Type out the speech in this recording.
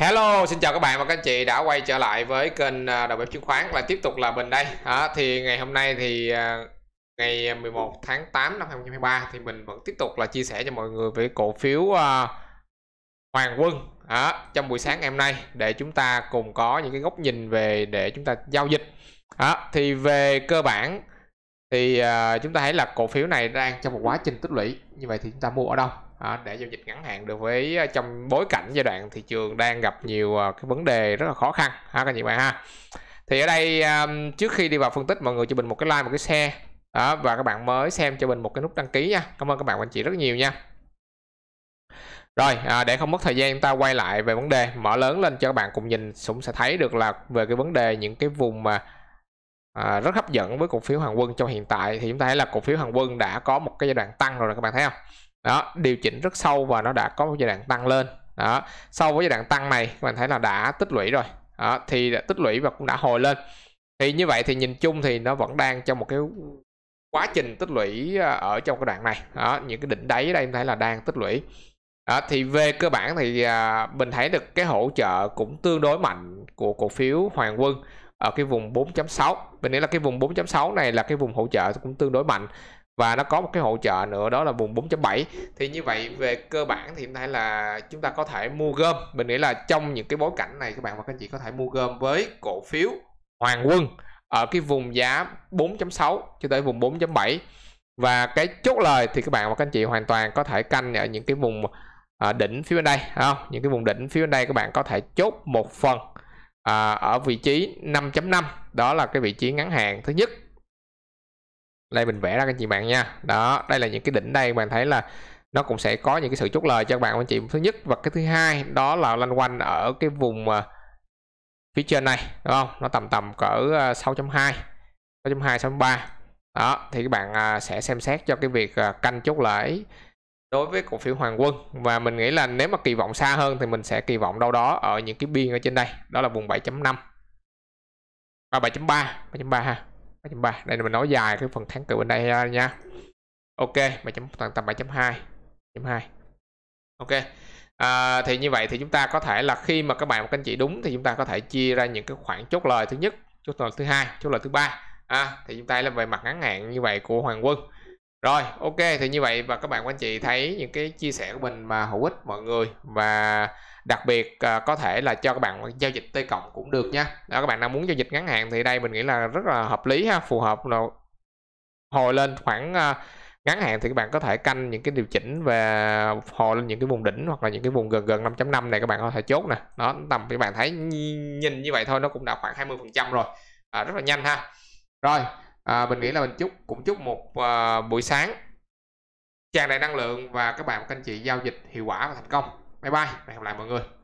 Hello, xin chào các bạn và các anh chị đã quay trở lại với kênh à, đầu bếp chứng khoán là tiếp tục là mình đây. À, thì ngày hôm nay thì à, ngày 11 tháng 8 năm 2023 thì mình vẫn tiếp tục là chia sẻ cho mọi người về cổ phiếu uh, Hoàng Quân à, trong buổi sáng ngày hôm nay để chúng ta cùng có những cái góc nhìn về để chúng ta giao dịch. À, thì về cơ bản thì uh, chúng ta thấy là cổ phiếu này đang trong một quá trình tích lũy như vậy thì chúng ta mua ở đâu à, để giao dịch ngắn hạn được với à, trong bối cảnh giai đoạn thị trường đang gặp nhiều uh, cái vấn đề rất là khó khăn ha các chị bạn ha thì ở đây um, trước khi đi vào phân tích mọi người cho mình một cái like một cái share đó, và các bạn mới xem cho mình một cái nút đăng ký nha cảm ơn các bạn và anh chị rất nhiều nha rồi à, để không mất thời gian chúng ta quay lại về vấn đề mở lớn lên cho các bạn cùng nhìn cũng sẽ thấy được là về cái vấn đề những cái vùng mà à, rất hấp dẫn với cổ phiếu Hoàng quân trong hiện tại thì chúng ta thấy là cổ phiếu Hoàng quân đã có một cái giai đoạn tăng rồi các bạn thấy không đó điều chỉnh rất sâu và nó đã có một giai đoạn tăng lên đó sau với giai đoạn tăng này các bạn thấy là đã tích lũy rồi đó, thì đã tích lũy và cũng đã hồi lên thì như vậy thì nhìn chung thì nó vẫn đang trong một cái quá trình tích lũy à, ở trong cái đoạn này đó, những cái đỉnh đáy ở đây em thấy là đang tích lũy đó, thì về cơ bản thì à, mình thấy được cái hỗ trợ cũng tương đối mạnh của cổ phiếu Hoàng Quân ở ờ, cái vùng 4.6 mình nghĩ là cái vùng 4.6 này là cái vùng hỗ trợ cũng tương đối mạnh và nó có một cái hỗ trợ nữa đó là vùng 4.7 thì như vậy về cơ bản thì hiện tại là chúng ta có thể mua gom mình nghĩ là trong những cái bối cảnh này các bạn và các anh chị có thể mua gom với cổ phiếu Hoàng Quân ở cái vùng giá 4.6 cho tới vùng 4.7 và cái chốt lời thì các bạn và các anh chị hoàn toàn có thể canh ở những cái vùng ờ, đỉnh phía bên đây không? những cái vùng đỉnh phía bên đây các bạn có thể chốt một phần à, ở vị trí 5.5 đó là cái vị trí ngắn hạn thứ nhất đây mình vẽ ra các chị bạn nha đó đây là những cái đỉnh đây bạn thấy là nó cũng sẽ có những cái sự chốt lời cho các bạn anh chị thứ nhất và cái thứ hai đó là lanh quanh ở cái vùng à, phía trên này đúng không nó tầm tầm cỡ 6.2 6.2 6.3 đó thì các bạn à, sẽ xem xét cho cái việc à, canh chốt lợi đối với cổ phiếu Hoàng Quân và mình nghĩ là nếu mà kỳ vọng xa hơn thì mình sẽ kỳ vọng đâu đó ở những cái biên ở trên đây đó là vùng 7.5 và 7.3 7.3 ha 7.3 đây là mình nói dài cái phần tháng cự bên đây nha ok 7. tầm 7.2 7.2 ok à, thì như vậy thì chúng ta có thể là khi mà các bạn các anh chị đúng thì chúng ta có thể chia ra những cái khoản chốt lời thứ nhất chốt lời thứ hai chốt lời thứ ba à, thì chúng ta là về mặt ngắn hạn như vậy của Hoàng Quân rồi ok thì như vậy và các bạn anh chị thấy những cái chia sẻ của mình mà hữu ích mọi người và đặc biệt à, có thể là cho các bạn giao dịch t cộng cũng được nha đó các bạn đang muốn giao dịch ngắn hạn thì đây mình nghĩ là rất là hợp lý ha phù hợp nào hồi lên khoảng à, ngắn hạn thì các bạn có thể canh những cái điều chỉnh và hồi lên những cái vùng đỉnh hoặc là những cái vùng gần gần 5.5 này các bạn có thể chốt nè nó tầm các bạn thấy nhìn như vậy thôi nó cũng đã khoảng 20 phần trăm rồi à, rất là nhanh ha rồi à, mình nghĩ là mình chúc cũng chúc một à, buổi sáng tràn đầy năng lượng và các bạn các anh chị giao dịch hiệu quả và thành công bye bye hẹn gặp lại mọi người